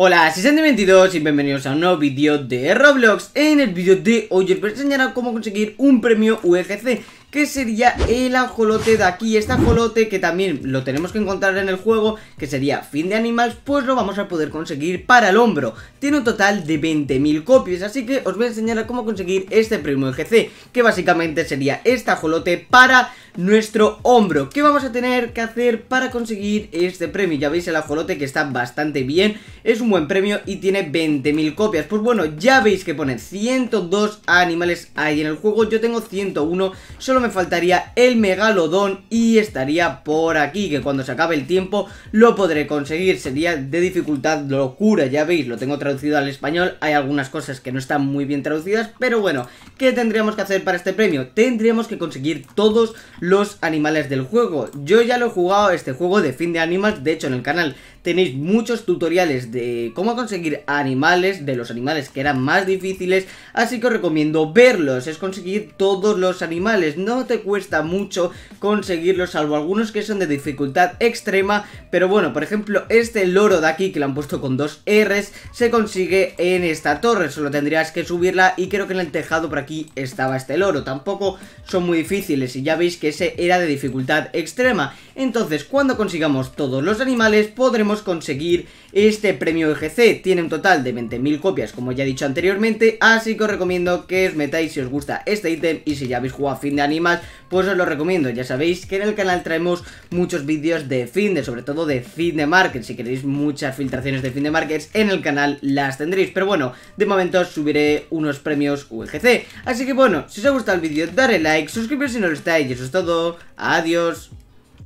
Hola, 622 y bienvenidos a un nuevo vídeo de Roblox En el vídeo de hoy os voy a enseñar cómo conseguir un premio UGC que sería el ajolote de aquí. Este ajolote que también lo tenemos que encontrar en el juego, que sería fin de animals, pues lo vamos a poder conseguir para el hombro. Tiene un total de 20.000 copias, así que os voy a enseñar a cómo conseguir este premio GC, que básicamente sería este ajolote para nuestro hombro. ¿Qué vamos a tener que hacer para conseguir este premio? Ya veis el ajolote que está bastante bien, es un buen premio y tiene 20.000 copias. Pues bueno, ya veis que pone 102 animales ahí en el juego, yo tengo 101, solo me faltaría el megalodón y estaría por aquí, que cuando se acabe el tiempo lo podré conseguir. Sería de dificultad locura, ya veis, lo tengo traducido al español, hay algunas cosas que no están muy bien traducidas, pero bueno, ¿qué tendríamos que hacer para este premio? Tendríamos que conseguir todos los animales del juego. Yo ya lo he jugado este juego de fin de animales de hecho en el canal tenéis muchos tutoriales de cómo conseguir animales, de los animales que eran más difíciles, así que os recomiendo verlos, es conseguir todos los animales, no te cuesta mucho conseguirlos, salvo algunos que son de dificultad extrema, pero bueno, por ejemplo, este loro de aquí, que lo han puesto con dos R's, se consigue en esta torre, solo tendrías que subirla y creo que en el tejado por aquí estaba este loro, tampoco son muy difíciles y ya veis que ese era de dificultad extrema, entonces cuando consigamos todos los animales podremos conseguir este premio EGC. Tiene un total de 20.000 copias, como ya he dicho anteriormente, así que os recomiendo que os metáis si os gusta este ítem y si ya habéis jugado a fin de animal, pues os lo recomiendo. Ya sabéis que en el canal traemos muchos vídeos de fin de, sobre todo de fin de market. Si queréis muchas filtraciones de fin de markets, en el canal las tendréis. Pero bueno, de momento subiré unos premios UGC. Así que bueno, si os ha gustado el vídeo, darle like, suscribiros si no lo estáis. Y eso es todo. Adiós.